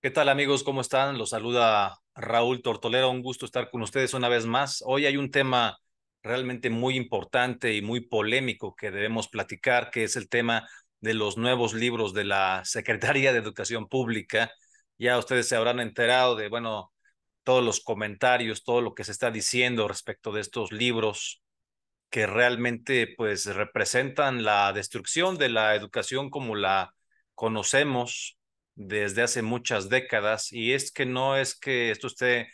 ¿Qué tal amigos? ¿Cómo están? Los saluda Raúl Tortolero. Un gusto estar con ustedes una vez más. Hoy hay un tema realmente muy importante y muy polémico que debemos platicar, que es el tema de los nuevos libros de la Secretaría de Educación Pública. Ya ustedes se habrán enterado de, bueno, todos los comentarios, todo lo que se está diciendo respecto de estos libros que realmente pues representan la destrucción de la educación como la conocemos, desde hace muchas décadas y es que no es que esto esté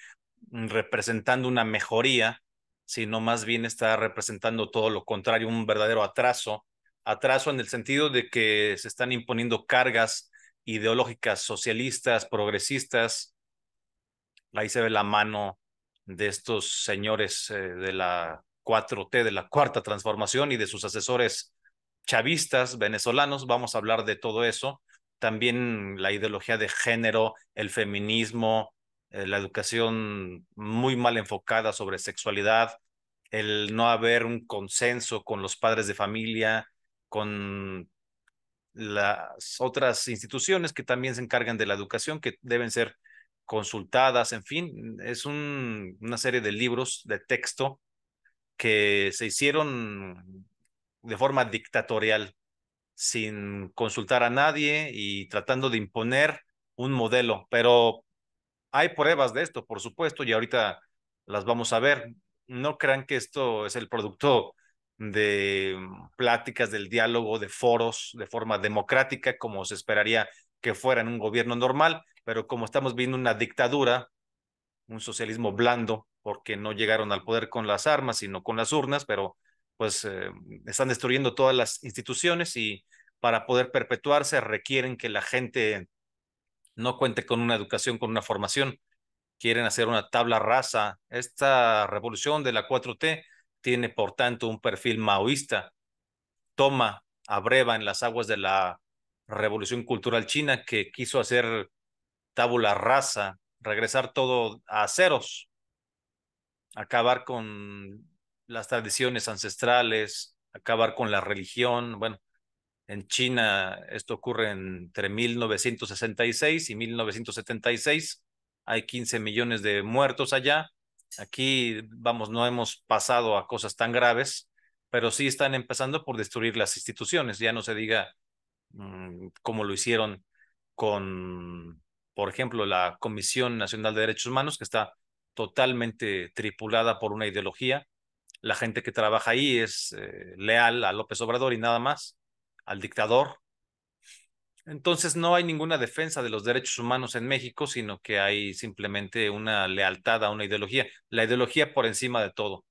representando una mejoría, sino más bien está representando todo lo contrario, un verdadero atraso, atraso en el sentido de que se están imponiendo cargas ideológicas socialistas, progresistas. Ahí se ve la mano de estos señores eh, de la 4T, de la cuarta transformación y de sus asesores chavistas venezolanos. Vamos a hablar de todo eso también la ideología de género, el feminismo, eh, la educación muy mal enfocada sobre sexualidad, el no haber un consenso con los padres de familia, con las otras instituciones que también se encargan de la educación, que deben ser consultadas, en fin, es una serie de libros de texto que se hicieron de forma dictatorial sin consultar a nadie y tratando de imponer un modelo. Pero hay pruebas de esto, por supuesto, y ahorita las vamos a ver. No crean que esto es el producto de pláticas, del diálogo, de foros de forma democrática, como se esperaría que fuera en un gobierno normal, pero como estamos viendo una dictadura, un socialismo blando, porque no llegaron al poder con las armas, sino con las urnas, pero pues eh, están destruyendo todas las instituciones y para poder perpetuarse requieren que la gente no cuente con una educación, con una formación. Quieren hacer una tabla rasa. Esta revolución de la 4T tiene, por tanto, un perfil maoísta. Toma, abreva en las aguas de la revolución cultural china que quiso hacer tabla rasa, regresar todo a ceros, acabar con las tradiciones ancestrales, acabar con la religión. Bueno, en China esto ocurre entre 1966 y 1976. Hay 15 millones de muertos allá. Aquí, vamos, no hemos pasado a cosas tan graves, pero sí están empezando por destruir las instituciones. Ya no se diga mm, como lo hicieron con, por ejemplo, la Comisión Nacional de Derechos Humanos, que está totalmente tripulada por una ideología la gente que trabaja ahí es eh, leal a López Obrador y nada más, al dictador. Entonces no hay ninguna defensa de los derechos humanos en México, sino que hay simplemente una lealtad a una ideología, la ideología por encima de todo,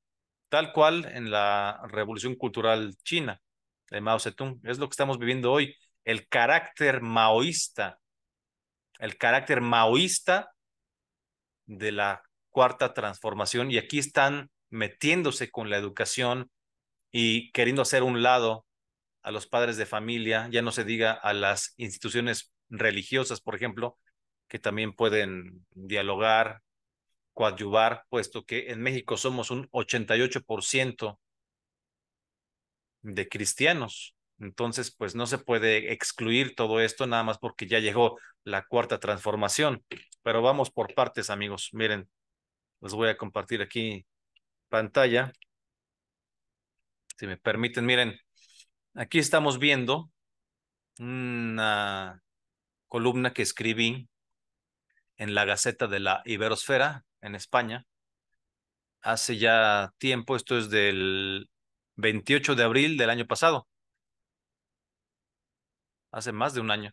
tal cual en la revolución cultural china de Mao Zedong. Es lo que estamos viviendo hoy, el carácter maoísta, el carácter maoísta de la cuarta transformación. Y aquí están metiéndose con la educación y queriendo hacer un lado a los padres de familia, ya no se diga a las instituciones religiosas, por ejemplo, que también pueden dialogar, coadyuvar, puesto que en México somos un 88% de cristianos. Entonces, pues no se puede excluir todo esto nada más porque ya llegó la cuarta transformación. Pero vamos por partes, amigos. Miren, les voy a compartir aquí pantalla. Si me permiten, miren, aquí estamos viendo una columna que escribí en la Gaceta de la Iberosfera, en España, hace ya tiempo, esto es del 28 de abril del año pasado, hace más de un año.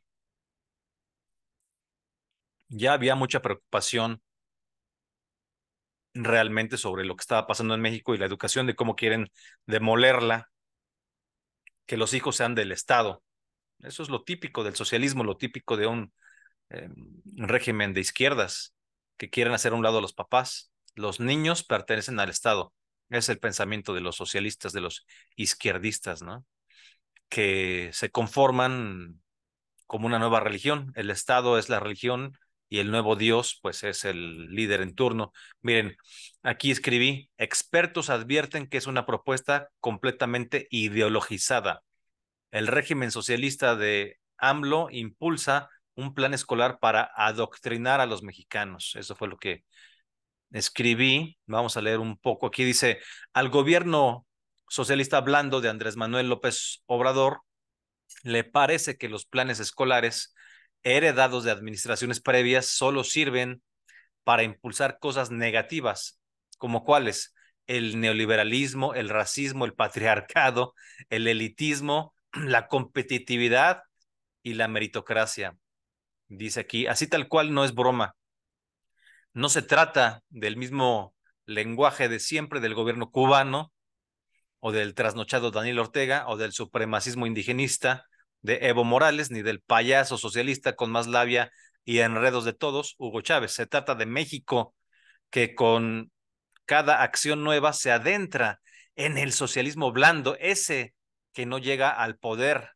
Ya había mucha preocupación realmente sobre lo que estaba pasando en México y la educación, de cómo quieren demolerla, que los hijos sean del Estado. Eso es lo típico del socialismo, lo típico de un, eh, régimen de izquierdas, que quieren hacer a un lado a los papás. Los niños pertenecen al Estado. Es el pensamiento de los socialistas, de los izquierdistas, ¿no? Que se conforman como una nueva religión. El Estado es la religión y el nuevo Dios, pues es el líder en turno. Miren, aquí escribí, expertos advierten que es una propuesta completamente ideologizada. El régimen socialista de AMLO impulsa un plan escolar para adoctrinar a los mexicanos. Eso fue lo que escribí. Vamos a leer un poco. Aquí dice, al gobierno socialista hablando de Andrés Manuel López Obrador, le parece que los planes escolares heredados de administraciones previas solo sirven para impulsar cosas negativas, como cuáles el neoliberalismo, el racismo, el patriarcado, el elitismo, la competitividad y la meritocracia. Dice aquí, así tal cual no es broma. No se trata del mismo lenguaje de siempre del gobierno cubano o del trasnochado Daniel Ortega o del supremacismo indigenista de Evo Morales ni del payaso socialista con más labia y enredos de todos, Hugo Chávez. Se trata de México que con cada acción nueva se adentra en el socialismo blando, ese que no llega al poder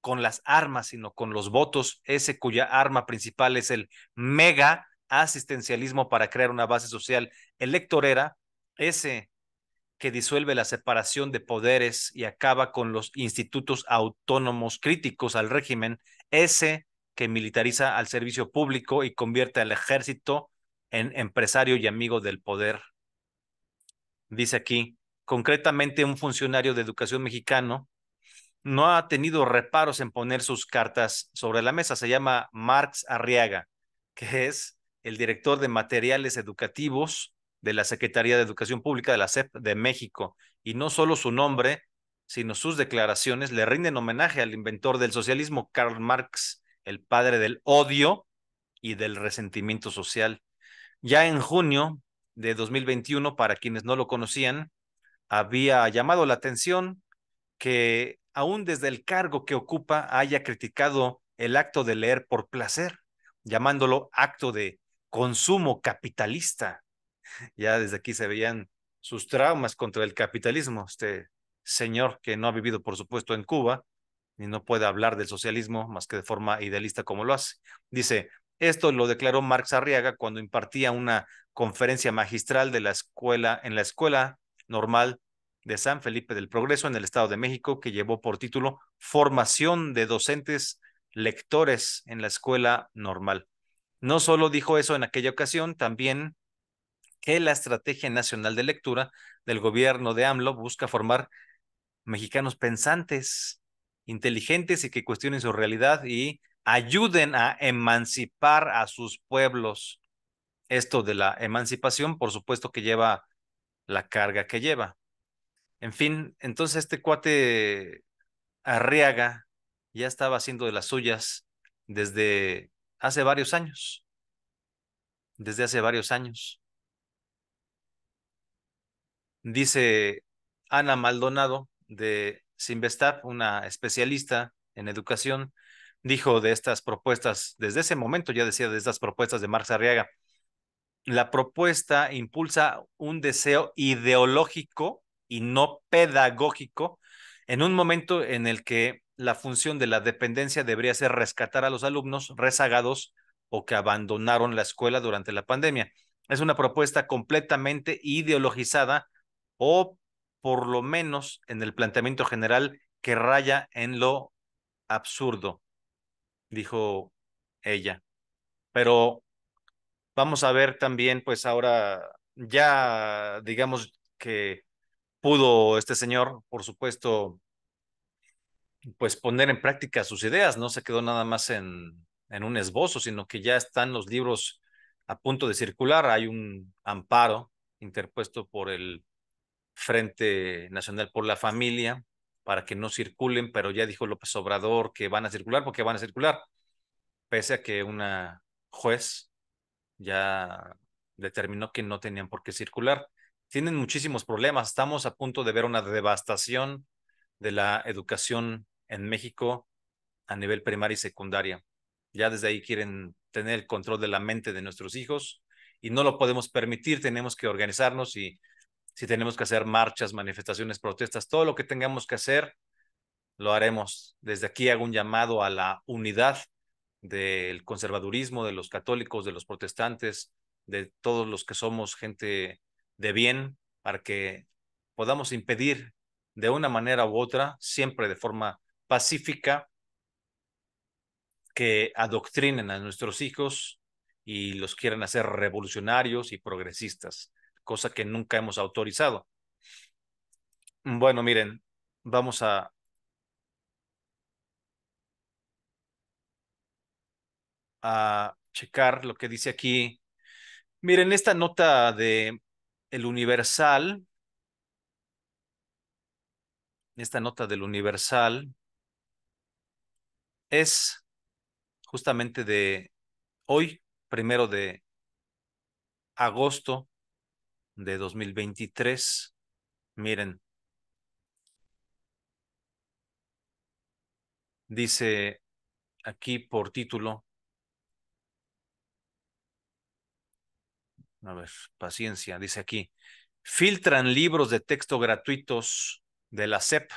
con las armas, sino con los votos, ese cuya arma principal es el mega asistencialismo para crear una base social electorera, ese que disuelve la separación de poderes y acaba con los institutos autónomos críticos al régimen, ese que militariza al servicio público y convierte al ejército en empresario y amigo del poder. Dice aquí, concretamente un funcionario de educación mexicano no ha tenido reparos en poner sus cartas sobre la mesa. Se llama Marx Arriaga, que es el director de materiales educativos de la Secretaría de Educación Pública de la SEP de México. Y no solo su nombre, sino sus declaraciones le rinden homenaje al inventor del socialismo, Karl Marx, el padre del odio y del resentimiento social. Ya en junio de 2021, para quienes no lo conocían, había llamado la atención que aún desde el cargo que ocupa haya criticado el acto de leer por placer, llamándolo acto de consumo capitalista ya desde aquí se veían sus traumas contra el capitalismo. Este señor que no ha vivido, por supuesto, en Cuba y no puede hablar del socialismo más que de forma idealista como lo hace. Dice, esto lo declaró Marx Arriaga cuando impartía una conferencia magistral de la escuela en la Escuela Normal de San Felipe del Progreso en el Estado de México que llevó por título Formación de docentes lectores en la Escuela Normal. No solo dijo eso en aquella ocasión, también que la Estrategia Nacional de Lectura del gobierno de AMLO busca formar mexicanos pensantes, inteligentes y que cuestionen su realidad y ayuden a emancipar a sus pueblos. Esto de la emancipación, por supuesto que lleva la carga que lleva. En fin, entonces este cuate Arriaga ya estaba haciendo de las suyas desde hace varios años. Desde hace varios años. Dice Ana Maldonado de Simvestap, una especialista en educación, dijo de estas propuestas, desde ese momento ya decía de estas propuestas de Marx Arriaga, la propuesta impulsa un deseo ideológico y no pedagógico en un momento en el que la función de la dependencia debería ser rescatar a los alumnos rezagados o que abandonaron la escuela durante la pandemia. Es una propuesta completamente ideologizada o por lo menos en el planteamiento general que raya en lo absurdo, dijo ella. Pero vamos a ver también, pues ahora ya digamos que pudo este señor, por supuesto, pues poner en práctica sus ideas, no se quedó nada más en, en un esbozo, sino que ya están los libros a punto de circular, hay un amparo interpuesto por el Frente Nacional por la Familia para que no circulen, pero ya dijo López Obrador que van a circular porque van a circular, pese a que una juez ya determinó que no tenían por qué circular. Tienen muchísimos problemas. Estamos a punto de ver una devastación de la educación en México a nivel primaria y secundaria. Ya desde ahí quieren tener el control de la mente de nuestros hijos y no lo podemos permitir. Tenemos que organizarnos y si tenemos que hacer marchas, manifestaciones, protestas, todo lo que tengamos que hacer, lo haremos. Desde aquí hago un llamado a la unidad del conservadurismo, de los católicos, de los protestantes, de todos los que somos gente de bien, para que podamos impedir de una manera u otra, siempre de forma pacífica, que adoctrinen a nuestros hijos y los quieran hacer revolucionarios y progresistas cosa que nunca hemos autorizado. Bueno, miren, vamos a... a checar lo que dice aquí. Miren, esta nota de El Universal, esta nota del Universal es justamente de hoy, primero de agosto de 2023. Miren. Dice aquí por título. A ver, paciencia. Dice aquí. Filtran libros de texto gratuitos de la SEP.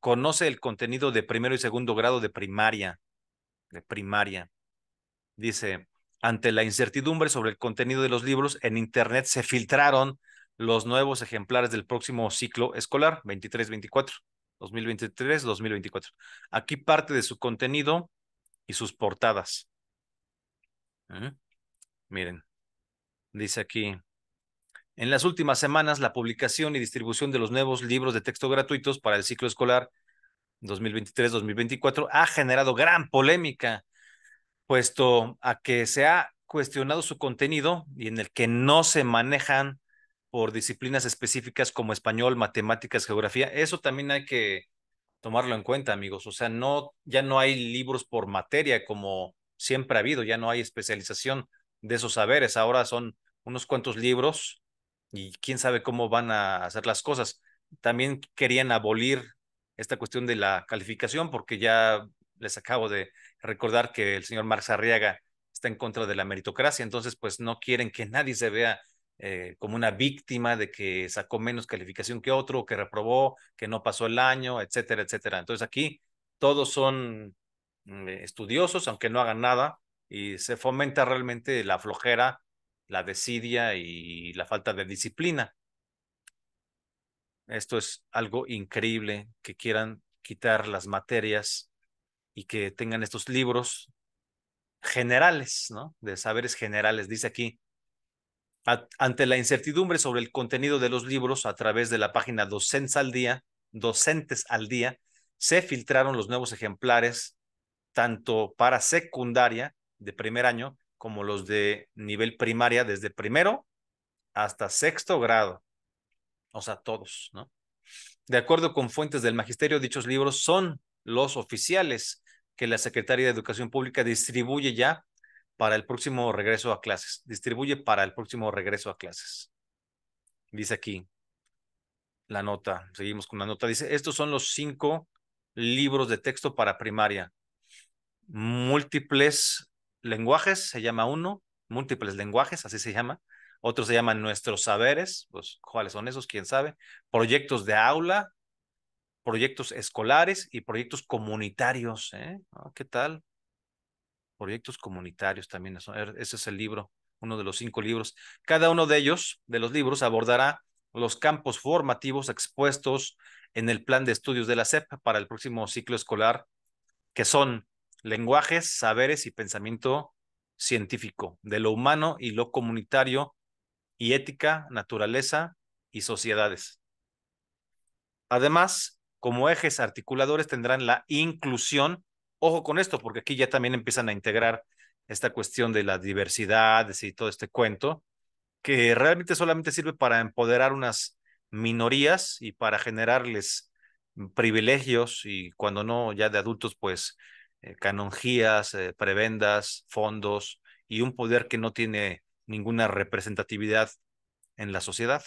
Conoce el contenido de primero y segundo grado de primaria. De primaria. Dice, ante la incertidumbre sobre el contenido de los libros, en Internet se filtraron los nuevos ejemplares del próximo ciclo escolar 23-24, 2023-2024. Aquí parte de su contenido y sus portadas. Miren, dice aquí, en las últimas semanas, la publicación y distribución de los nuevos libros de texto gratuitos para el ciclo escolar 2023-2024 ha generado gran polémica puesto a que se ha cuestionado su contenido y en el que no se manejan por disciplinas específicas como español, matemáticas, geografía. Eso también hay que tomarlo en cuenta, amigos. O sea, no, ya no hay libros por materia como siempre ha habido, ya no hay especialización de esos saberes. Ahora son unos cuantos libros y quién sabe cómo van a hacer las cosas. También querían abolir esta cuestión de la calificación porque ya les acabo de recordar que el señor Marx Arriaga está en contra de la meritocracia, entonces pues no quieren que nadie se vea eh, como una víctima de que sacó menos calificación que otro, que reprobó, que no pasó el año, etcétera, etcétera. Entonces aquí todos son mm, estudiosos, aunque no hagan nada, y se fomenta realmente la flojera, la desidia y la falta de disciplina. Esto es algo increíble que quieran quitar las materias y que tengan estos libros generales, ¿no? De saberes generales, dice aquí. Ante la incertidumbre sobre el contenido de los libros a través de la página Docentes al Día, Docentes al Día, se filtraron los nuevos ejemplares tanto para secundaria de primer año como los de nivel primaria desde primero hasta sexto grado. O sea, todos, ¿no? De acuerdo con fuentes del magisterio, dichos libros son los oficiales que la Secretaría de Educación Pública distribuye ya para el próximo regreso a clases. Distribuye para el próximo regreso a clases. Dice aquí la nota, seguimos con la nota. Dice, estos son los cinco libros de texto para primaria. Múltiples lenguajes, se llama uno, múltiples lenguajes, así se llama. Otros se llaman nuestros saberes, pues cuáles son esos, quién sabe. Proyectos de aula, proyectos escolares y proyectos comunitarios. ¿eh? Ah, ¿Qué tal? Proyectos comunitarios también. Er, ese es el libro, uno de los cinco libros. Cada uno de ellos, de los libros, abordará los campos formativos expuestos en el plan de estudios de la SEP para el próximo ciclo escolar, que son lenguajes, saberes y pensamiento científico, de lo humano y lo comunitario, y ética, naturaleza y sociedades. Además, como ejes articuladores tendrán la inclusión. Ojo con esto, porque aquí ya también empiezan a integrar esta cuestión de la diversidad y todo este cuento, que realmente solamente sirve para empoderar unas minorías y para generarles privilegios y cuando no ya de adultos, pues eh, canonjías, eh, prebendas, fondos y un poder que no tiene ninguna representatividad en la sociedad.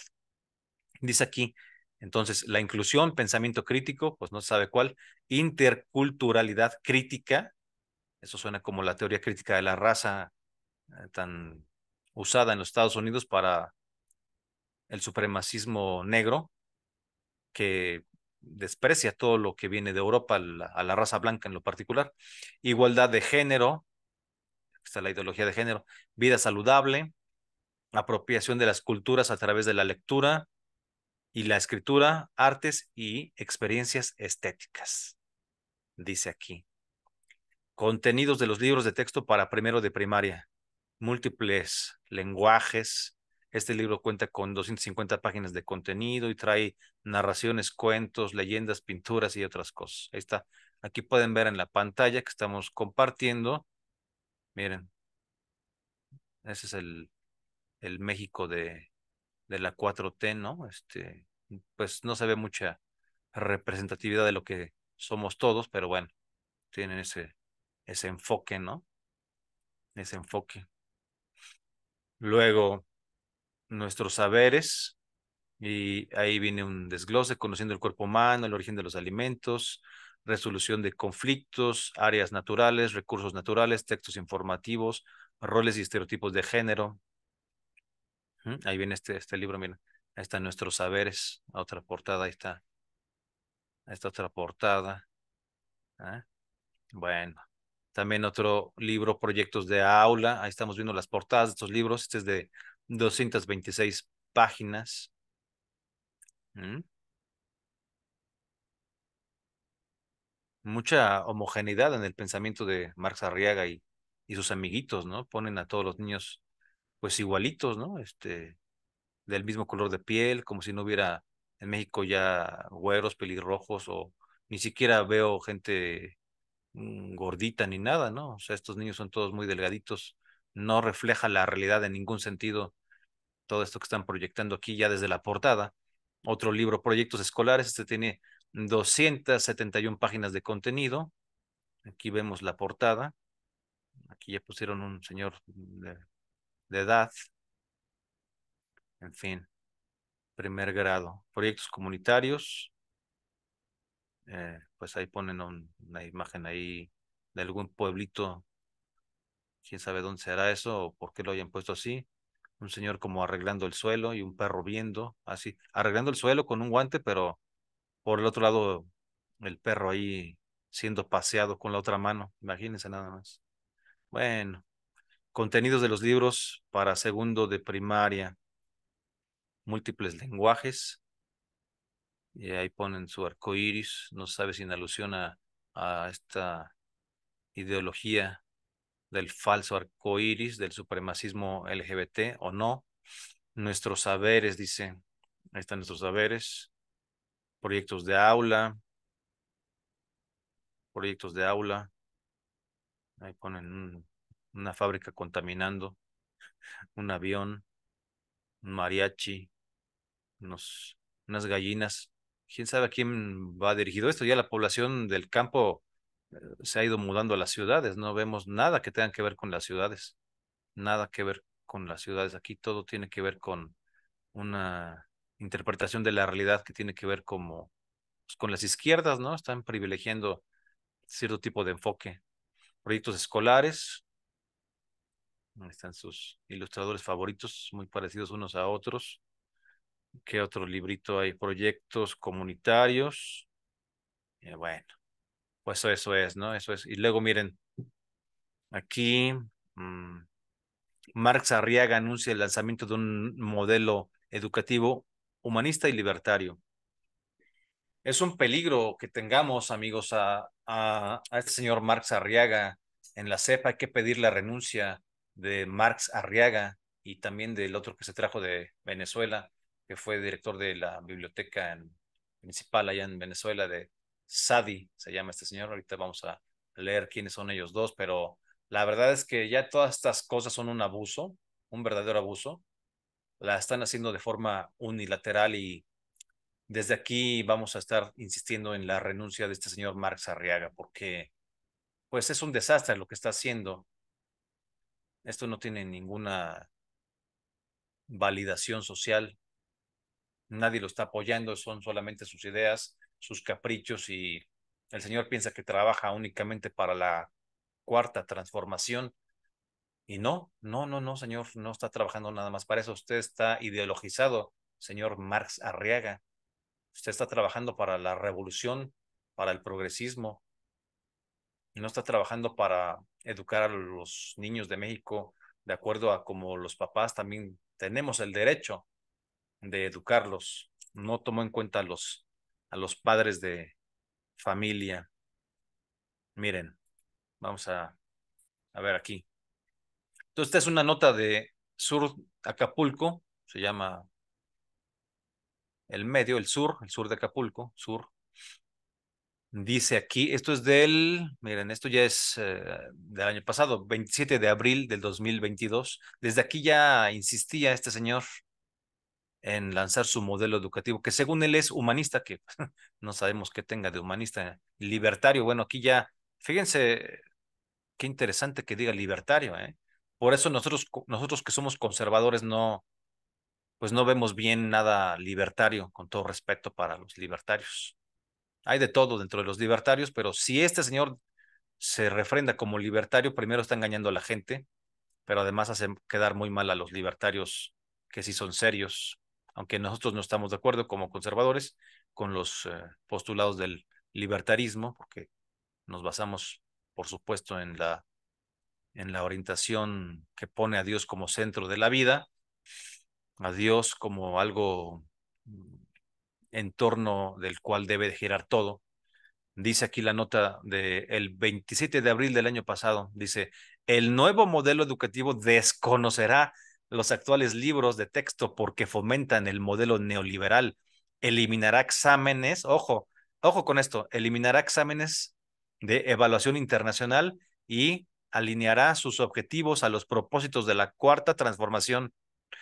Dice aquí, entonces, la inclusión, pensamiento crítico, pues no se sabe cuál, interculturalidad crítica, eso suena como la teoría crítica de la raza eh, tan usada en los Estados Unidos para el supremacismo negro, que desprecia todo lo que viene de Europa, a la raza blanca en lo particular. Igualdad de género, está la ideología de género, vida saludable, apropiación de las culturas a través de la lectura, y la escritura, artes y experiencias estéticas, dice aquí. Contenidos de los libros de texto para primero de primaria, múltiples lenguajes. Este libro cuenta con 250 páginas de contenido y trae narraciones, cuentos, leyendas, pinturas y otras cosas. Ahí está. Aquí pueden ver en la pantalla que estamos compartiendo. Miren, ese es el, el México de, de la 4T, ¿no? Este, pues no se ve mucha representatividad de lo que somos todos, pero bueno, tienen ese, ese enfoque, ¿no? Ese enfoque. Luego, nuestros saberes, y ahí viene un desglose, conociendo el cuerpo humano, el origen de los alimentos, resolución de conflictos, áreas naturales, recursos naturales, textos informativos, roles y estereotipos de género. Ahí viene este, este libro, mira. Ahí están nuestros saberes. otra portada, ahí está. ahí esta otra portada. ¿ah? Bueno. También otro libro, Proyectos de Aula. Ahí estamos viendo las portadas de estos libros. Este es de 226 páginas. ¿Mm? Mucha homogeneidad en el pensamiento de Marx Arriaga y, y sus amiguitos, ¿no? Ponen a todos los niños pues igualitos, ¿no? Este, del mismo color de piel, como si no hubiera en México ya güeros, pelirrojos o ni siquiera veo gente mm, gordita ni nada, ¿no? O sea, estos niños son todos muy delgaditos, no refleja la realidad en ningún sentido todo esto que están proyectando aquí ya desde la portada. Otro libro, Proyectos Escolares, este tiene 271 páginas de contenido. Aquí vemos la portada. Aquí ya pusieron un señor de edad, en fin, primer grado. Proyectos comunitarios, eh, pues ahí ponen una imagen ahí de algún pueblito, quién sabe dónde será eso o por qué lo hayan puesto así. Un señor como arreglando el suelo y un perro viendo, así, arreglando el suelo con un guante, pero por el otro lado el perro ahí siendo paseado con la otra mano, imagínense nada más. Bueno, contenidos de los libros para segundo de primaria múltiples lenguajes. Y ahí ponen su arco iris, no sabe si en alusión a, a esta ideología del falso arco iris, del supremacismo LGBT o no. Nuestros saberes, dice, ahí están nuestros saberes, proyectos de aula, proyectos de aula, ahí ponen una fábrica contaminando, un avión, un mariachi, unas gallinas. ¿Quién sabe a quién va dirigido esto? Ya la población del campo eh, se ha ido mudando a las ciudades, no vemos nada que tenga que ver con las ciudades, nada que ver con las ciudades. Aquí todo tiene que ver con una interpretación de la realidad que tiene que ver como pues, con las izquierdas, ¿no? Están privilegiando cierto tipo de enfoque. Proyectos escolares, están sus ilustradores favoritos, muy parecidos unos a otros. ¿Qué otro librito hay? Proyectos comunitarios. Eh, bueno, pues eso, es, ¿no? Eso es. Y luego miren, aquí mm, Marx Arriaga anuncia el lanzamiento de un modelo educativo humanista y libertario. Es un peligro que tengamos, amigos, a, a, a este señor Marx Arriaga en la CEPA. Hay que pedir la renuncia de Marx Arriaga y también del otro que se trajo de Venezuela que fue director de la biblioteca principal municipal allá en Venezuela de Sadi, se llama este señor. Ahorita vamos a leer quiénes son ellos dos, pero la verdad es que ya todas estas cosas son un abuso, un verdadero abuso. La están haciendo de forma unilateral y desde aquí vamos a estar insistiendo en la renuncia de este señor Marx Arriaga, porque pues es un desastre lo que está haciendo. Esto no tiene ninguna validación social, nadie lo está apoyando, son solamente sus ideas, sus caprichos y el señor piensa que trabaja únicamente para la cuarta transformación. Y no, no, no, no, señor, no está trabajando nada más para eso. Usted está ideologizado, señor Marx Arriaga. Usted está trabajando para la revolución, para el progresismo. Y no está trabajando para educar a los niños de México de acuerdo a como los papás también tenemos el derecho de educarlos, no tomó en cuenta a los, a los padres de familia. Miren, vamos a, ver aquí. Entonces, esta es una nota de Sur Acapulco, se llama el medio, el sur, el sur de Acapulco, sur. Dice aquí, esto es del, miren, esto ya es eh, del año pasado, 27 de abril del 2022. Desde aquí ya insistía este señor en lanzar su modelo educativo, que según él es humanista, que no sabemos qué tenga de humanista, libertario. Bueno, aquí ya, fíjense, qué interesante que diga libertario, ¿eh? Por eso nosotros, nosotros que somos conservadores no, pues no vemos bien nada libertario, con todo respeto para los libertarios. Hay de todo dentro de los libertarios, pero si este señor se refrenda como libertario, primero está engañando a la gente, pero además hace quedar muy mal a los libertarios que sí son serios, aunque nosotros no estamos de acuerdo como conservadores con los eh, postulados del libertarismo, porque nos basamos, por supuesto, en la, en la orientación que pone a Dios como centro de la vida, a Dios como algo mm, en torno del cual debe girar todo. Dice aquí la nota del el 27 de abril del año pasado, dice, el nuevo modelo educativo desconocerá los actuales libros de texto porque fomentan el modelo neoliberal. Eliminará exámenes, ojo, ojo con esto, eliminará exámenes de evaluación internacional y alineará sus objetivos a los propósitos de la cuarta transformación,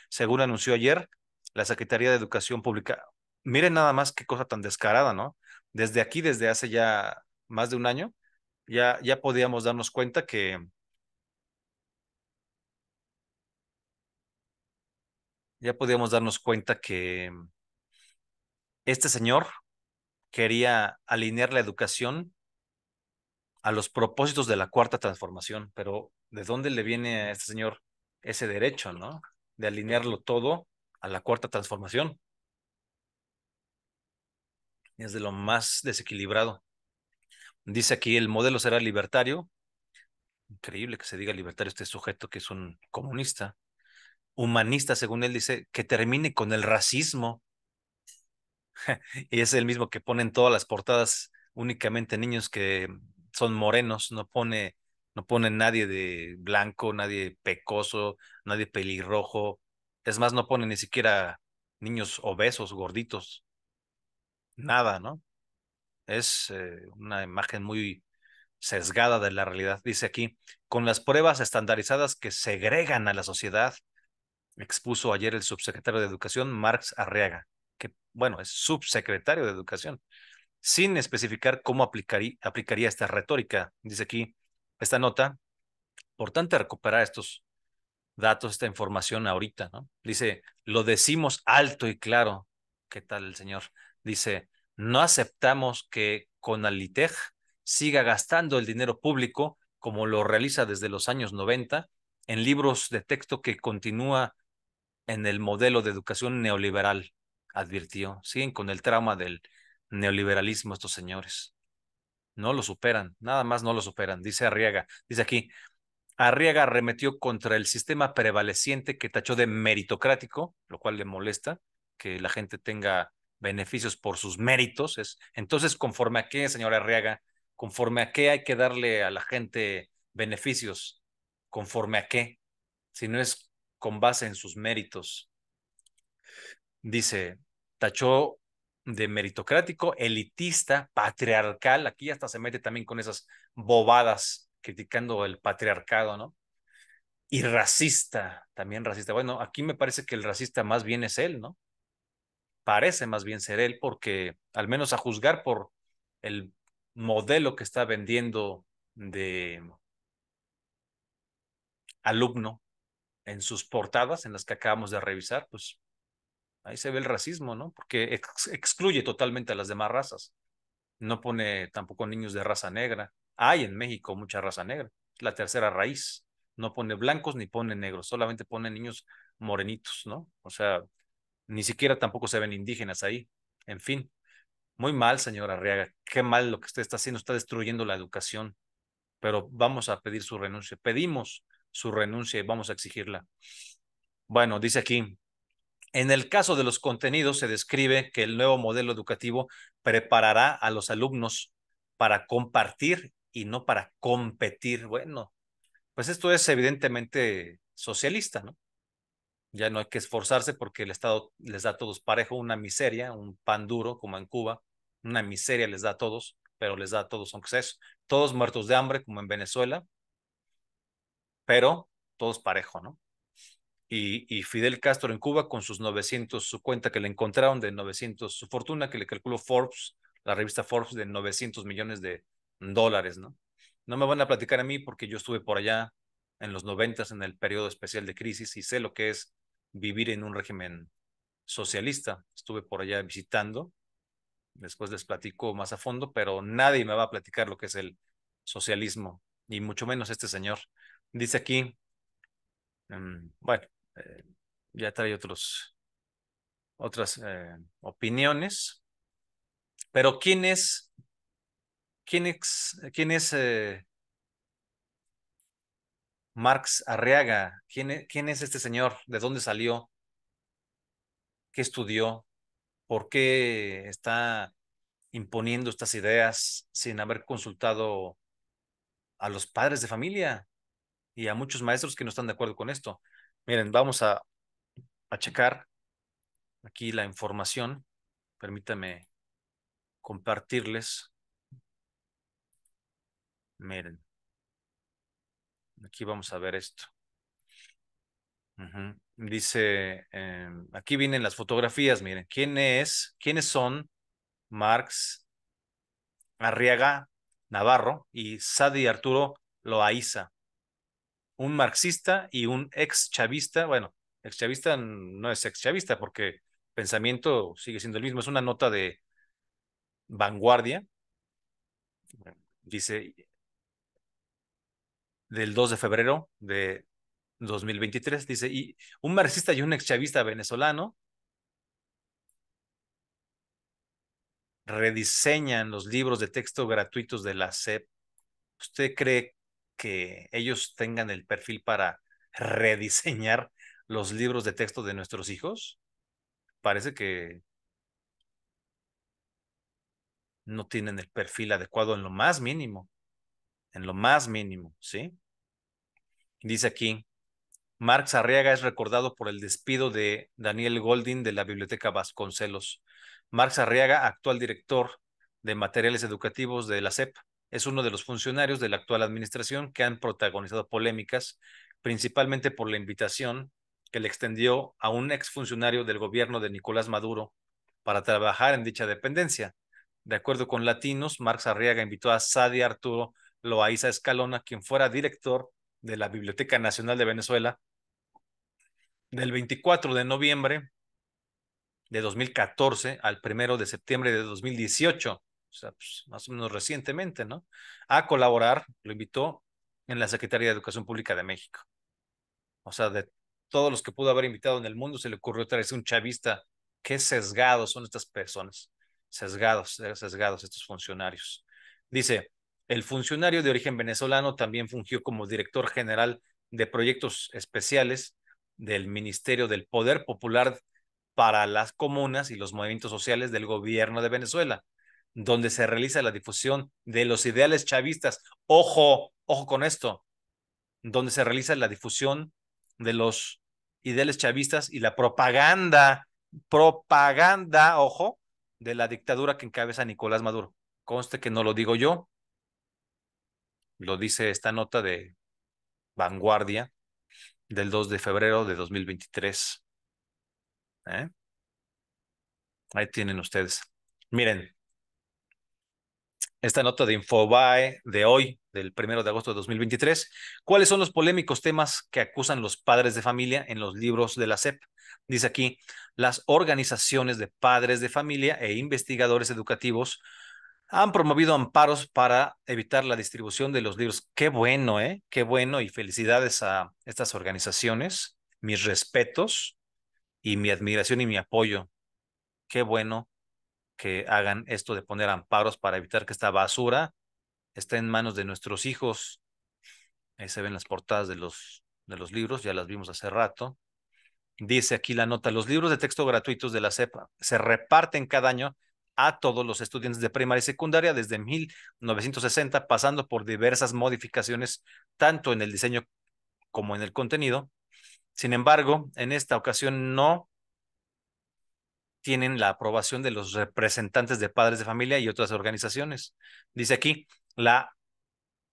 según anunció ayer la Secretaría de Educación Pública. Miren nada más qué cosa tan descarada, ¿no? Desde aquí, desde hace ya más de un año, ya, ya podíamos darnos cuenta que ya podíamos darnos cuenta que mm, este señor quería alinear la educación a los propósitos de la cuarta transformación, pero ¿de dónde le viene a este señor ese derecho, no? De alinearlo todo a la cuarta transformación. Es de lo más desequilibrado. Dice aquí, el modelo será libertario. Increíble que se diga libertario este sujeto que es un comunista humanista, según él dice, que termine con el racismo. y es el mismo que pone en todas las portadas únicamente niños que son morenos, no pone, no pone nadie de blanco, nadie pecoso, nadie pelirrojo. Es más, no pone ni siquiera niños obesos, gorditos. Nada, ¿no? Es eh, una imagen muy sesgada de la realidad. Dice aquí, con las pruebas estandarizadas que segregan a la sociedad expuso ayer el subsecretario de Educación, Marx Arriaga, que, bueno, es subsecretario de Educación, sin especificar cómo aplicaría, aplicaría esta retórica. Dice aquí esta nota, importante recuperar estos datos, esta información ahorita, ¿no? Dice, lo decimos alto y claro. ¿Qué tal el señor? Dice, no aceptamos que Conalitej siga gastando el dinero público como lo realiza desde los años 90 en libros de texto que continúa en el modelo de educación neoliberal, advirtió. Siguen con el trauma del neoliberalismo estos señores. No lo superan, nada más no lo superan, dice Arriaga. Dice aquí, Arriaga arremetió contra el sistema prevaleciente que tachó de meritocrático, lo cual le molesta que la gente tenga beneficios por sus méritos. Es, entonces, conforme a qué, señora Arriaga, conforme a qué hay que darle a la gente beneficios, conforme a qué, si no es con base en sus méritos. Dice, tachó de meritocrático, elitista, patriarcal, aquí hasta se mete también con esas bobadas criticando el patriarcado, ¿no? Y racista, también racista. Bueno, aquí me parece que el racista más bien es él, ¿no? Parece más bien ser él porque, al menos a juzgar por el modelo que está vendiendo de alumno, en sus portadas, en las que acabamos de revisar, pues ahí se ve el racismo, ¿no? Porque excluye totalmente a las demás razas. No pone tampoco niños de raza negra. Hay en México mucha raza negra, la tercera raíz. No pone blancos ni pone negros, solamente pone niños morenitos, ¿no? O sea, ni siquiera tampoco se ven indígenas ahí. En fin, muy mal, señora Arriaga. Qué mal lo que usted está haciendo, está destruyendo la educación. Pero vamos a pedir su renuncia. Pedimos su renuncia y vamos a exigirla. Bueno, dice aquí, en el caso de los contenidos se describe que el nuevo modelo educativo preparará a los alumnos para compartir y no para competir. Bueno, pues esto es evidentemente socialista, ¿no? Ya no hay que esforzarse porque el Estado les da a todos parejo una miseria, un pan duro como en Cuba, una miseria les da a todos, pero les da a todos, un exceso. Todos muertos de hambre como en Venezuela, pero todos parejo, ¿no? Y, Fidel Castro en Cuba con sus 900, su cuenta que le encontraron de 900, su fortuna que le calculó Forbes, la revista Forbes, de 900 millones de dólares, ¿no? No me van a platicar a mí porque yo estuve por allá en los 90 en el periodo especial de crisis y sé lo que es vivir en un régimen socialista. Estuve por allá visitando, después les platico más a fondo, pero nadie me va a platicar lo que es el socialismo, ni mucho menos este señor Dice aquí, mm, bueno, eh, ya trae otros, otras eh, opiniones, pero ¿quién es, quién es, quién es eh, Marx Arriaga? ¿Quién, e, ¿Quién es este señor? ¿De dónde salió? ¿Qué estudió? ¿Por qué está imponiendo estas ideas sin haber consultado a los padres de familia? y a muchos maestros que no están de acuerdo con esto. Miren, vamos a, checar aquí la información. Permítame compartirles. Miren. Aquí vamos a ver esto. Dice, eh, aquí vienen las fotografías, miren, ¿quién es? ¿Quiénes son Marx, Arriaga, Navarro y Sadi Arturo Loaiza? un marxista y un ex chavista. Bueno, ex chavista no es ex chavista porque pensamiento sigue siendo el mismo. Es una nota de vanguardia. Dice del 2 de febrero de 2023. Dice, y un marxista y un ex chavista venezolano rediseñan los libros de texto gratuitos de la SEP. ¿Usted cree que ellos tengan el perfil para rediseñar los libros de texto de nuestros hijos, parece que no tienen el perfil adecuado en lo más mínimo, en lo más mínimo, ¿sí? Dice aquí, Marx Arriaga es recordado por el despido de Daniel Goldin de la Biblioteca Vasconcelos. Marx Arriaga, actual director de materiales educativos de la CEP, es uno de los funcionarios de la actual administración que han protagonizado polémicas, principalmente por la invitación que le extendió a un exfuncionario del gobierno de Nicolás Maduro para trabajar en dicha dependencia. De acuerdo con Latinos, Marx Arriaga invitó a Sadi Arturo Loaiza Escalona, quien fuera director de la Biblioteca Nacional de Venezuela, del 24 de noviembre de 2014 al 1 de septiembre de 2018 pues, más o menos recientemente, ¿no? A colaborar, lo invitó en la Secretaría de Educación Pública de México. O sea, de todos los que pudo haber invitado en el mundo, se le ocurrió traerse un chavista. Qué sesgados son estas personas. Sesgados, eh, sesgados estos funcionarios. Dice, el funcionario de origen venezolano también fungió como director general de proyectos especiales del Ministerio del Poder Popular para las comunas y los movimientos sociales del gobierno de Venezuela donde se realiza la difusión de los ideales chavistas. Ojo, ojo con esto, donde se realiza la difusión de los ideales chavistas y la propaganda, propaganda, ojo, de la dictadura que encabeza Nicolás Maduro. Conste que no lo digo yo, lo dice esta nota de Vanguardia del 2 de febrero de 2023. ¿eh? Ahí tienen ustedes. Miren, esta nota de Infobae de hoy, del 1 de agosto de 2023. ¿Cuáles son los polémicos temas que acusan los padres de familia en los libros de la SEP? Dice aquí, las organizaciones de padres de familia e investigadores educativos han promovido amparos para evitar la distribución de los libros. Qué bueno, ¿eh? Qué bueno y felicidades a estas organizaciones. Mis respetos y mi admiración y mi apoyo. Qué bueno que hagan esto de poner amparos para evitar que esta basura esté en manos de nuestros hijos. Ahí se ven las portadas de los, de los libros, ya las vimos hace rato. Dice aquí la nota, los libros de texto gratuitos de la CEPA se reparten cada año a todos los estudiantes de primaria y secundaria desde 1960, pasando por diversas modificaciones, tanto en el diseño como en el contenido. Sin embargo, en esta ocasión no tienen la aprobación de los representantes de padres de familia y otras organizaciones. Dice aquí, la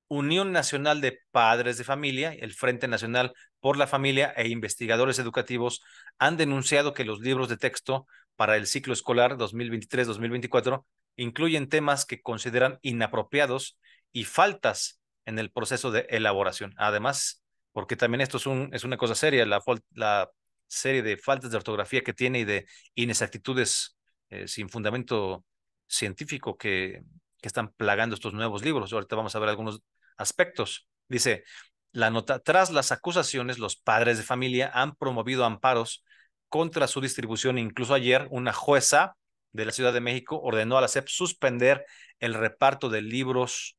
Unión Nacional de Padres de Familia, el Frente Nacional por la Familia e investigadores educativos han denunciado que los libros de texto para el ciclo escolar 2023-2024 incluyen temas que consideran inapropiados y faltas en el proceso de elaboración. Además, porque también esto es, una cosa seria, la, la serie de faltas de ortografía que tiene y de inexactitudes eh, sin fundamento científico que, están plagando estos nuevos libros. Ahorita vamos a ver algunos aspectos. Dice, la nota, tras las acusaciones, los padres de familia han promovido amparos contra su distribución. Incluso ayer, una jueza de la Ciudad de México ordenó a la SEP suspender el reparto de libros,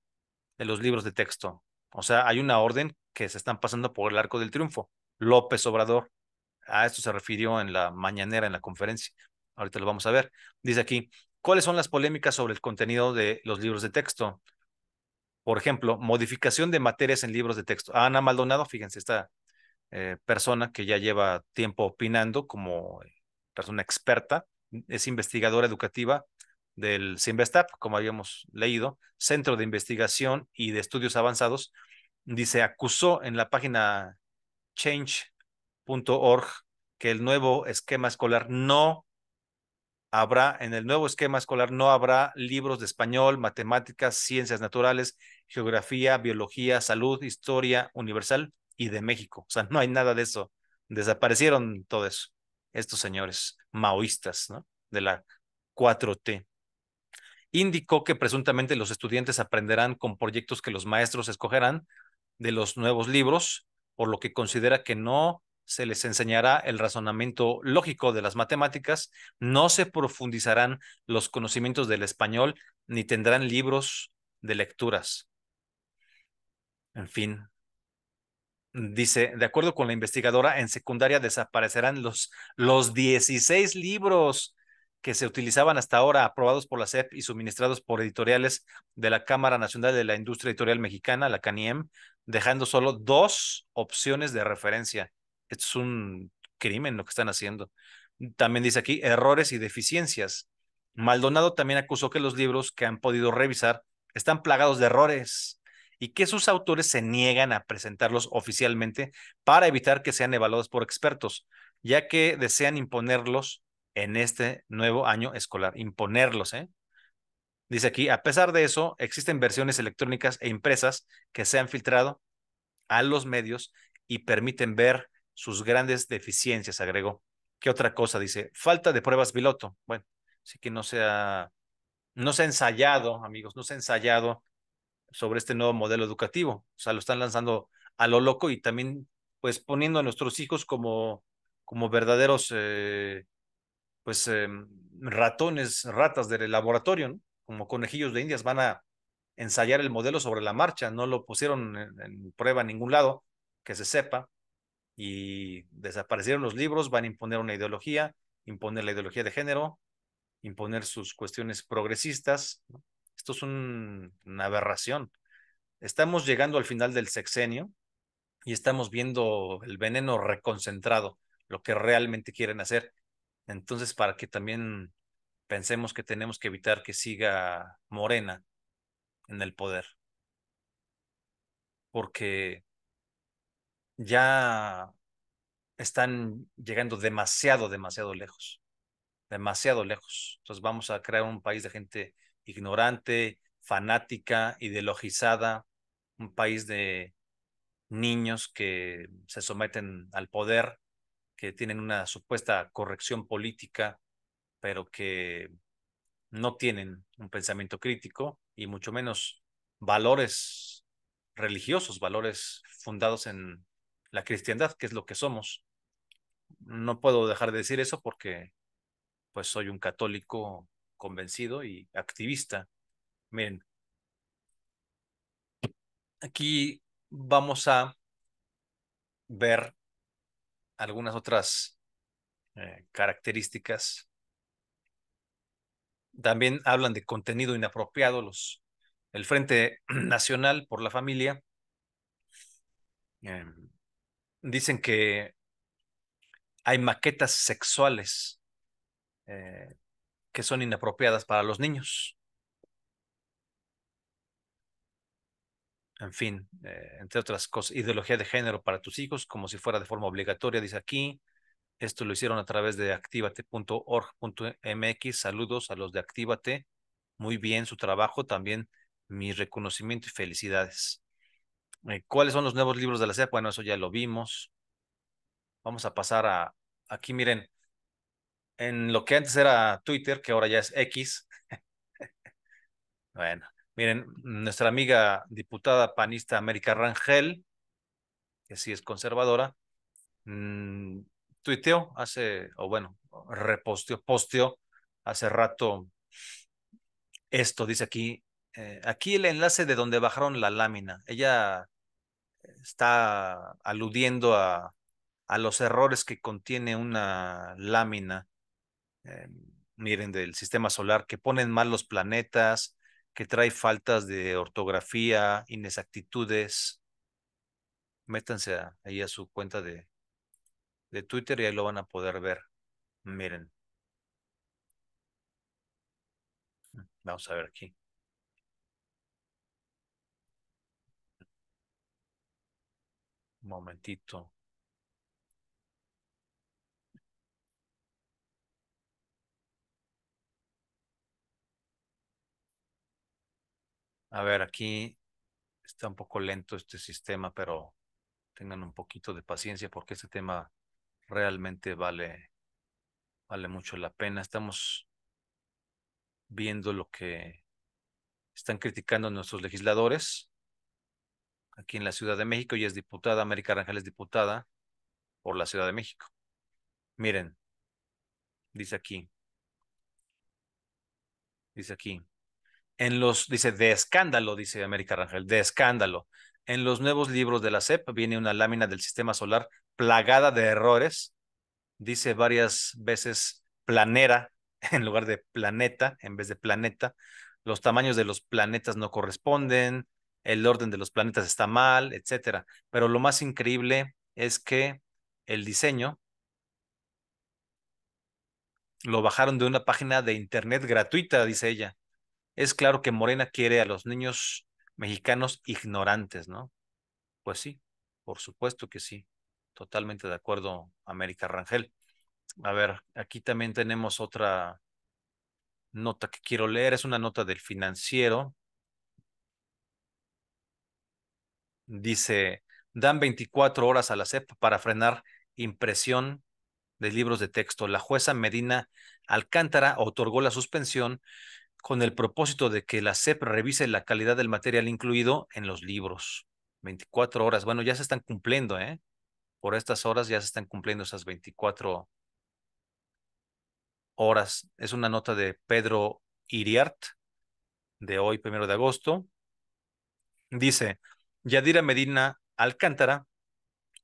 de los libros de texto. O sea, hay una orden que se están pasando por el arco del triunfo. López Obrador a esto se refirió en la mañanera, en la conferencia. Ahorita lo vamos a ver. Dice aquí, ¿cuáles son las polémicas sobre el contenido de los libros de texto? Por ejemplo, modificación de materias en libros de texto. Ana Maldonado, fíjense, esta eh, persona que ya lleva tiempo opinando como persona experta, es investigadora educativa del CIMBESTAP, como habíamos leído, Centro de Investigación y de Estudios Avanzados, dice, acusó en la página Change org que el nuevo esquema escolar no habrá, en el nuevo esquema escolar no habrá libros de español, matemáticas, ciencias naturales, geografía, biología, salud, historia universal y de México. O sea, no hay nada de eso. Desaparecieron todo eso, estos señores maoístas ¿no? de la 4T. Indicó que presuntamente los estudiantes aprenderán con proyectos que los maestros escogerán de los nuevos libros, por lo que considera que no se les enseñará el razonamiento lógico de las matemáticas, no se profundizarán los conocimientos del español, ni tendrán libros de lecturas. En fin, dice, de acuerdo con la investigadora, en secundaria desaparecerán los, los 16 libros que se utilizaban hasta ahora, aprobados por la CEP y suministrados por editoriales de la Cámara Nacional de la Industria Editorial Mexicana, la CANIEM, dejando solo dos opciones de referencia es un crimen lo que están haciendo. También dice aquí errores y deficiencias. Maldonado también acusó que los libros que han podido revisar están plagados de errores y que sus autores se niegan a presentarlos oficialmente para evitar que sean evaluados por expertos, ya que desean imponerlos en este nuevo año escolar. Imponerlos, ¿eh? Dice aquí, a pesar de eso, existen versiones electrónicas e impresas que se han filtrado a los medios y permiten ver sus grandes deficiencias, agregó. ¿Qué otra cosa? Dice, falta de pruebas piloto. Bueno, sí que no se ha, no se ensayado, amigos, no se ha ensayado sobre este nuevo modelo educativo. O sea, lo están lanzando a lo loco y también, pues, poniendo a nuestros hijos como, como verdaderos, eh, pues, em, ratones, ratas del laboratorio, Como conejillos de indias van a ensayar el modelo sobre la marcha. No lo pusieron en prueba en ningún lado, que se sepa y desaparecieron los libros, van a imponer una ideología, imponer la ideología de género, imponer sus cuestiones progresistas. Esto es una aberración. Estamos llegando al final del sexenio y estamos viendo el veneno reconcentrado, lo que realmente quieren hacer. Entonces, para que también pensemos que tenemos que evitar que siga Morena en el poder. Porque ya están llegando demasiado, demasiado lejos, demasiado lejos. Entonces vamos a crear un país de gente ignorante, fanática, ideologizada, un país de niños que se someten al poder, que tienen una supuesta corrección política, pero que no tienen un pensamiento crítico y mucho menos valores religiosos, valores fundados en la cristiandad, que es lo que somos. No puedo dejar de decir eso porque pues soy un católico convencido y activista. Miren, aquí vamos a ver algunas otras eh, características. También hablan de contenido inapropiado, los, el Frente Nacional por la Familia. Em, dicen que hay maquetas sexuales eh, que son inapropiadas para los niños. En fin, eh, entre otras cosas, ideología de género para tus hijos, como si fuera de forma obligatoria, dice aquí. Esto lo hicieron a través de activate.org.mx. Saludos a los de Activate. Muy bien su trabajo, también mi reconocimiento y felicidades. Eh, ¿Cuáles son los nuevos libros de la SEP? Bueno, eso ya lo vimos. Vamos a pasar a, aquí miren, en lo que antes era Twitter, que ahora ya es X. bueno, miren, nuestra amiga diputada panista América Rangel, que sí es conservadora, mm, tuiteó hace, o bueno, reposteó, posteó hace rato esto, dice aquí, eh, aquí el enlace de donde bajaron la lámina. Ella está aludiendo a, los errores que contiene una lámina, eh, miren, del sistema solar, que ponen mal los planetas, que trae faltas de ortografía, inexactitudes. Métanse ahí a su cuenta de, de Twitter y ahí lo van a poder ver. Miren. Vamos a ver aquí. momentito. A ver, aquí está un poco lento este sistema, pero tengan un poquito de paciencia porque este tema realmente vale, vale mucho la pena. Estamos viendo lo que están criticando nuestros legisladores aquí en la Ciudad de México y es diputada, América Rangel es diputada por la Ciudad de México. Miren, dice aquí, dice aquí, en los, dice, de escándalo, dice América Rangel, de escándalo. En los nuevos libros de la CEP viene una lámina del sistema solar plagada de errores, dice varias veces planera en lugar de planeta, en vez de planeta. Los tamaños de los planetas no corresponden, el orden de los planetas está mal, etcétera. Pero lo más increíble es que el diseño lo bajaron de una página de internet gratuita, dice ella. Es claro que Morena quiere a los niños mexicanos ignorantes, ¿no? Pues sí, por supuesto que sí. Totalmente de acuerdo, América Rangel. A ver, aquí también tenemos otra nota que quiero leer. Es una nota del financiero. Dice, dan 24 horas a la CEP para frenar impresión de libros de texto. La jueza Medina Alcántara otorgó la suspensión con el propósito de que la CEP revise la calidad del material incluido en los libros. 24 horas. Bueno, ya se están cumpliendo, ¿eh? Por estas horas ya se están cumpliendo esas 24 horas. Es una nota de Pedro Iriart de hoy, primero de agosto. Dice, Yadira Medina Alcántara,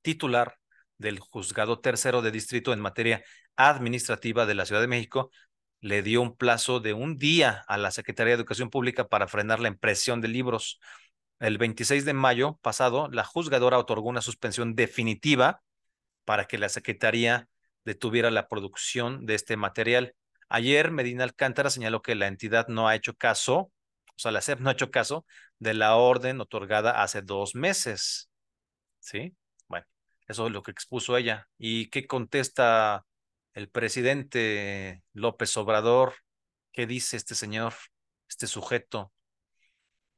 titular del Juzgado Tercero de Distrito en materia administrativa de la Ciudad de México, le dio un plazo de un día a la Secretaría de Educación Pública para frenar la impresión de libros. El 26 de mayo pasado, la juzgadora otorgó una suspensión definitiva para que la Secretaría detuviera la producción de este material. Ayer, Medina Alcántara señaló que la entidad no ha hecho caso sea, la SEP no ha hecho caso de la orden otorgada hace dos meses. ¿Sí? Bueno, eso es lo que expuso ella. ¿Y qué contesta el presidente López Obrador? ¿Qué dice este señor, este sujeto?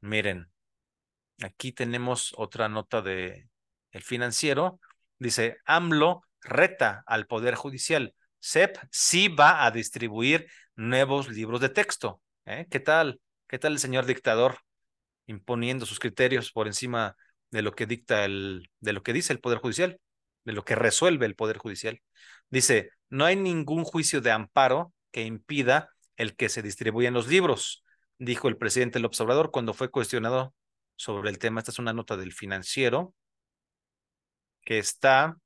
Miren, aquí tenemos otra nota de el financiero. Dice, AMLO reta al Poder Judicial. SEP sí va a distribuir nuevos libros de texto. ¿Eh? ¿Qué tal? ¿Qué tal el señor dictador imponiendo sus criterios por encima de lo que dicta el, de lo que dice el Poder Judicial, de lo que resuelve el Poder Judicial? Dice, no hay ningún juicio de amparo que impida el que se distribuyan los libros, dijo el presidente del Observador cuando fue cuestionado sobre el tema. Esta es una nota del financiero que está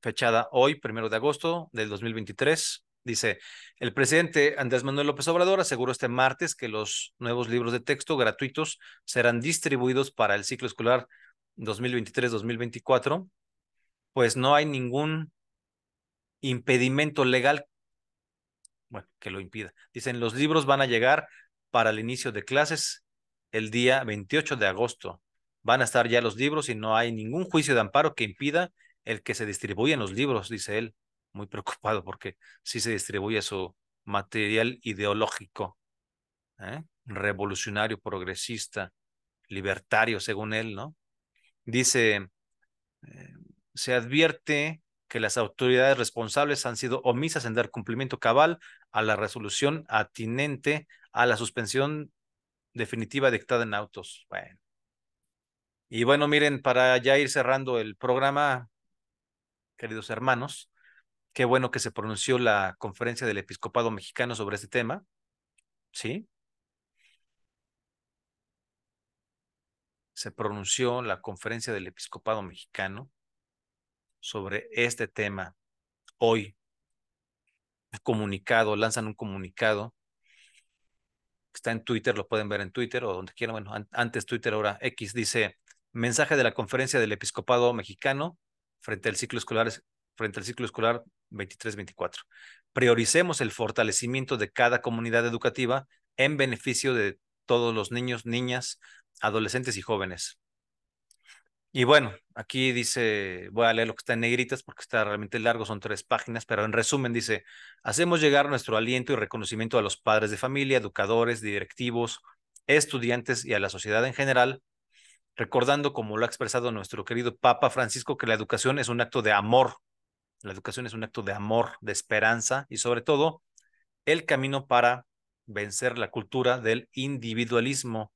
fechada hoy, primero de agosto del 2023. Dice, el presidente Andrés Manuel López Obrador aseguró este martes que los nuevos libros de texto gratuitos serán distribuidos para el ciclo escolar 2023-2024, pues no hay ningún impedimento legal bueno, que lo impida. Dicen, los libros van a llegar para el inicio de clases el día 28 de agosto. Van a estar ya los libros y no hay ningún juicio de amparo que impida el que se distribuyan los libros, dice él muy preocupado porque sí se distribuye su material ideológico, ¿eh? revolucionario, progresista, libertario, según él, ¿no? Dice, eh, se advierte que las autoridades responsables han sido omisas en dar cumplimiento cabal a la resolución atinente a la suspensión definitiva dictada en autos. Bueno. Y bueno, miren, para ya ir cerrando el programa, queridos hermanos, Qué bueno que se pronunció la conferencia del episcopado mexicano sobre este tema. ¿Sí? Se pronunció la conferencia del episcopado mexicano sobre este tema hoy. Comunicado, lanzan un comunicado. Está en Twitter, lo pueden ver en Twitter o donde quieran. Bueno, antes Twitter, ahora X, dice mensaje de la conferencia del episcopado mexicano frente al ciclo escolar frente al ciclo escolar 23-24. Prioricemos el fortalecimiento de cada comunidad educativa en beneficio de todos los niños, niñas, adolescentes y jóvenes. Y bueno, aquí dice, voy a leer lo que está en negritas porque está realmente largo, son tres páginas, pero en resumen dice, hacemos llegar nuestro aliento y reconocimiento a los padres de familia, educadores, directivos, estudiantes y a la sociedad en general, recordando, como lo ha expresado nuestro querido Papa Francisco, que la educación es un acto de amor la educación es un acto de amor, de esperanza y sobre todo el camino para vencer la cultura del individualismo.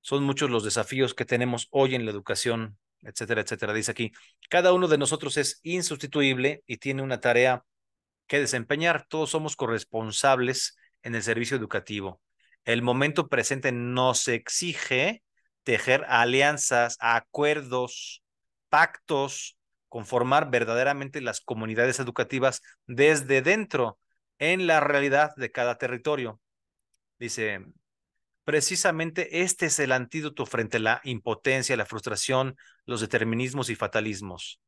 Son muchos los desafíos que tenemos hoy en la educación, etcétera, etcétera. Dice aquí, cada uno de nosotros es insustituible y tiene una tarea que desempeñar. Todos somos corresponsables en el servicio educativo. El momento presente nos exige tejer alianzas, acuerdos, pactos conformar verdaderamente las comunidades educativas desde dentro, en la realidad de cada territorio. Dice, precisamente este es el antídoto frente a la impotencia, la frustración, los determinismos y fatalismos.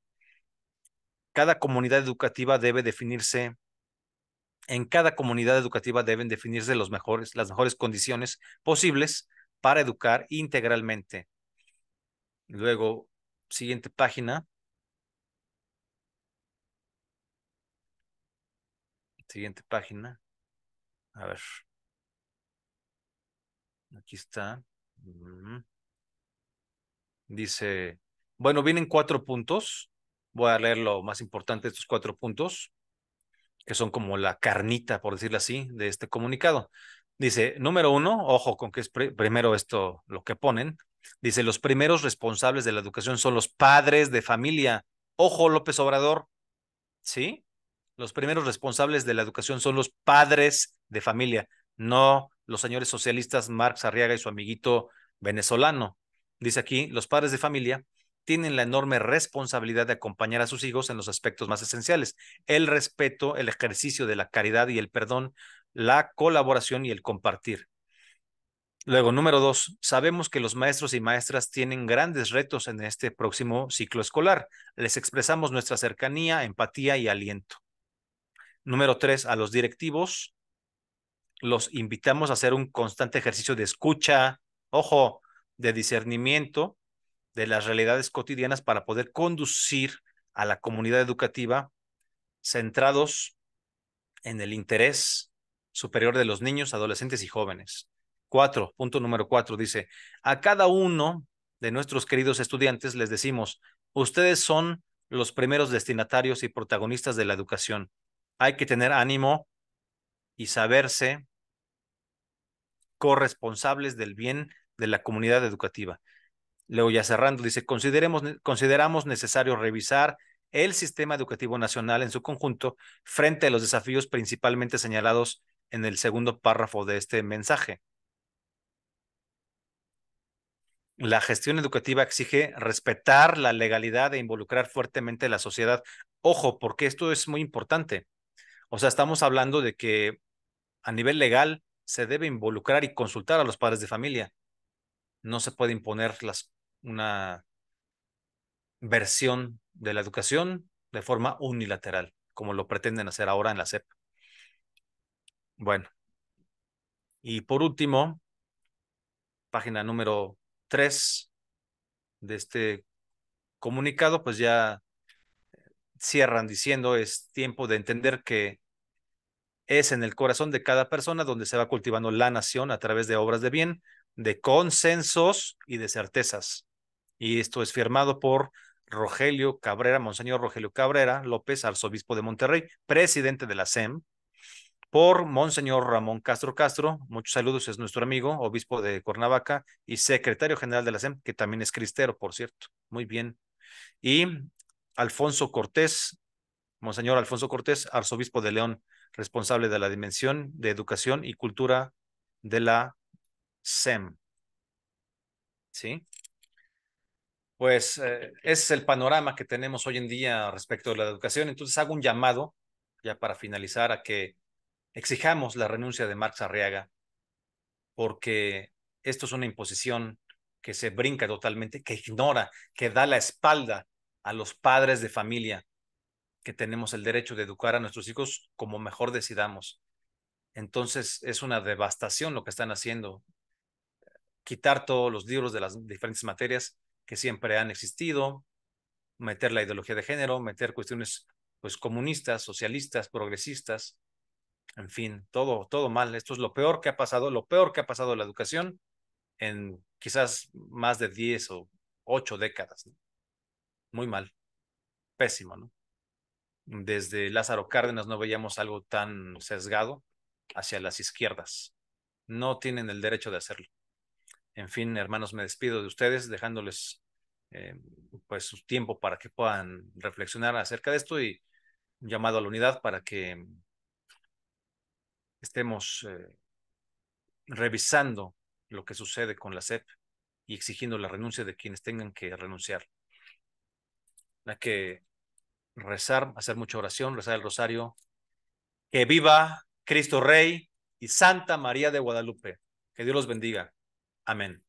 Cada comunidad educativa debe definirse, en cada comunidad educativa deben definirse los mejores, las mejores condiciones posibles para educar integralmente. Luego, siguiente página, siguiente página. A ver. Aquí está. Dice, bueno, vienen cuatro puntos. Voy a leer lo más importante de estos cuatro puntos, que son como la carnita, por decirlo así, de este comunicado. Dice, número uno, ojo con que es primero esto lo que ponen. Dice, los primeros responsables de la educación son los padres de familia. Ojo, López Obrador, ¿sí? los primeros responsables de la educación son los padres de familia, no los señores socialistas Marx Arriaga y su amiguito venezolano. Dice aquí, los padres de familia tienen la enorme responsabilidad de acompañar a sus hijos en los aspectos más esenciales, el respeto, el ejercicio de la caridad y el perdón, la colaboración y el compartir. Luego, número dos, sabemos que los maestros y maestras tienen grandes retos en este próximo ciclo escolar. Les expresamos nuestra cercanía, empatía y aliento. Número tres, a los directivos los invitamos a hacer un constante ejercicio de escucha, ojo, de discernimiento de las realidades cotidianas para poder conducir a la comunidad educativa centrados en el interés superior de los niños, adolescentes y jóvenes. Cuatro, punto número cuatro, dice, a cada uno de nuestros queridos estudiantes les decimos, ustedes son los primeros destinatarios y protagonistas de la educación hay que tener ánimo y saberse corresponsables del bien de la comunidad educativa. Luego ya cerrando, dice, Consideremos, consideramos necesario revisar el sistema educativo nacional en su conjunto frente a los desafíos principalmente señalados en el segundo párrafo de este mensaje. La gestión educativa exige respetar la legalidad e involucrar fuertemente la sociedad. Ojo, porque esto es muy importante. O sea, estamos hablando de que a nivel legal se debe involucrar y consultar a los padres de familia. No se puede imponer una versión de la educación de forma unilateral, como lo pretenden hacer ahora en la CEP. Bueno. Y por último, página número 3 de este comunicado, pues ya cierran diciendo es tiempo de entender que es en el corazón de cada persona donde se va cultivando la nación a través de obras de bien, de consensos y de certezas. Y esto es firmado por Rogelio Cabrera, Monseñor Rogelio Cabrera López, arzobispo de Monterrey, presidente de la SEM, por Monseñor Ramón Castro Castro, muchos saludos, es nuestro amigo, obispo de Cuernavaca y secretario general de la SEM, que también es cristero, por cierto. Muy bien. Y Alfonso Cortés, Monseñor Alfonso Cortés, arzobispo de León, responsable de la Dimensión de Educación y Cultura de la SEM. ¿Sí? Pues eh, ese es el panorama que tenemos hoy en día respecto de la educación. Entonces hago un llamado, ya para finalizar, a que exijamos la renuncia de Marx Arriaga, porque esto es una imposición que se brinca totalmente, que ignora, que da la espalda a los padres de familia que tenemos el derecho de educar a nuestros hijos como mejor decidamos. Entonces es una devastación lo que están haciendo. Quitar todos los libros de las diferentes materias que siempre han existido, meter la ideología de género, meter cuestiones pues comunistas, socialistas, progresistas, en fin, todo todo mal. Esto es lo peor que ha pasado, lo peor que ha pasado la educación en quizás más de 10 o 8 décadas muy mal, pésimo, ¿no? Desde Lázaro Cárdenas no veíamos algo tan sesgado hacia las izquierdas. No tienen el derecho de hacerlo. En fin, hermanos, me despido de ustedes dejándoles eh, pues su tiempo para que puedan reflexionar acerca de esto y llamado a la unidad para que estemos eh, revisando lo que sucede con la SEP y exigiendo la renuncia de quienes tengan que renunciar que rezar, hacer mucha oración, rezar el rosario. Que viva Cristo Rey y Santa María de Guadalupe. Que Dios los bendiga. Amén.